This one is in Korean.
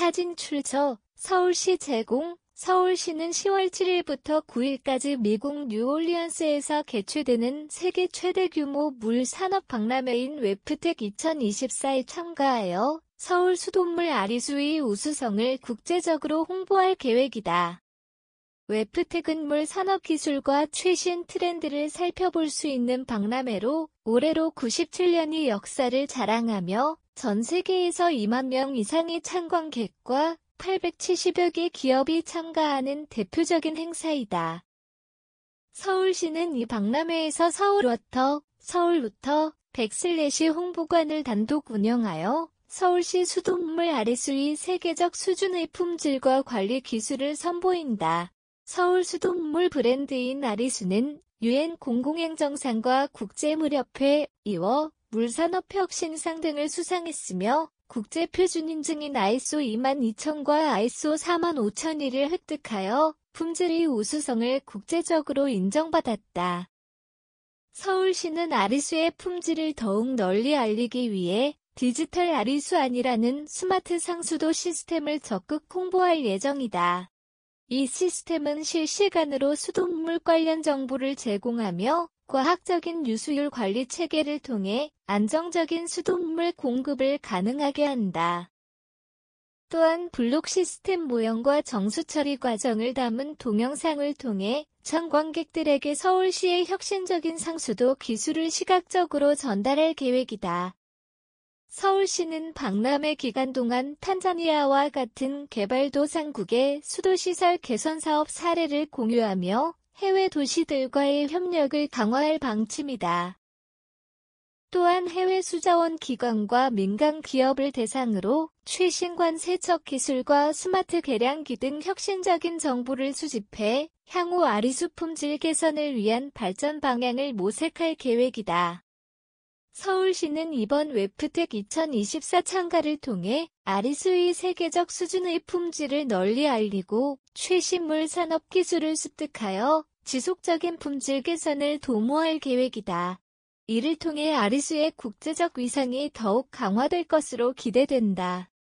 사진 출처 서울시 제공 서울시는 10월 7일부터 9일까지 미국 뉴올리언스에서 개최되는 세계 최대 규모 물 산업 박람회인 웹프텍 2024에 참가하여 서울 수돗물 아리수의 우수성을 국제적으로 홍보할 계획이다. 웹프텍은 물 산업 기술과 최신 트렌드를 살펴볼 수 있는 박람회로 올해로 9 7년이 역사를 자랑하며 전 세계에서 2만 명 이상의 참관객과 870여 개 기업이 참가하는 대표적인 행사이다. 서울시는 이 박람회에서 서울워터, 서울루터, 백슬래시 홍보관을 단독 운영하여 서울시 수돗물 아래수위 세계적 수준의 품질과 관리 기술을 선보인다. 서울 수돗물 브랜드인 아리수는 유엔 공공행정상과 국제무렵회, 이워, 물산업 혁신상 등을 수상했으며 국제 표준 인증인 ISO 22000과 ISO 45001을 획득하여 품질의 우수성을 국제적으로 인정받았다. 서울시는 아리수의 품질을 더욱 널리 알리기 위해 디지털 아리수 안이라는 스마트 상수도 시스템을 적극 홍보할 예정이다. 이 시스템은 실시간으로 수돗물 관련 정보를 제공하며 과학적인 유수율 관리 체계를 통해 안정적인 수돗물 공급을 가능하게 한다. 또한 블록 시스템 모형과 정수 처리 과정을 담은 동영상을 통해 참관객들에게 서울시의 혁신적인 상수도 기술을 시각적으로 전달할 계획이다. 서울시는 박람회 기간 동안 탄자니아와 같은 개발도상국의 수도시설 개선 사업 사례를 공유하며 해외 도시들과의 협력을 강화할 방침이다. 또한 해외 수자원 기관과 민간 기업을 대상으로 최신 관세척 기술과 스마트 계량기 등 혁신적인 정보를 수집해 향후 아리수 품질 개선을 위한 발전 방향을 모색할 계획이다. 서울시는 이번 웹프텍 2024 참가를 통해 아리수의 세계적 수준의 품질을 널리 알리고 최신물 산업 기술을 습득하여 지속적인 품질 개선을 도모할 계획이다. 이를 통해 아리수의 국제적 위상이 더욱 강화될 것으로 기대된다.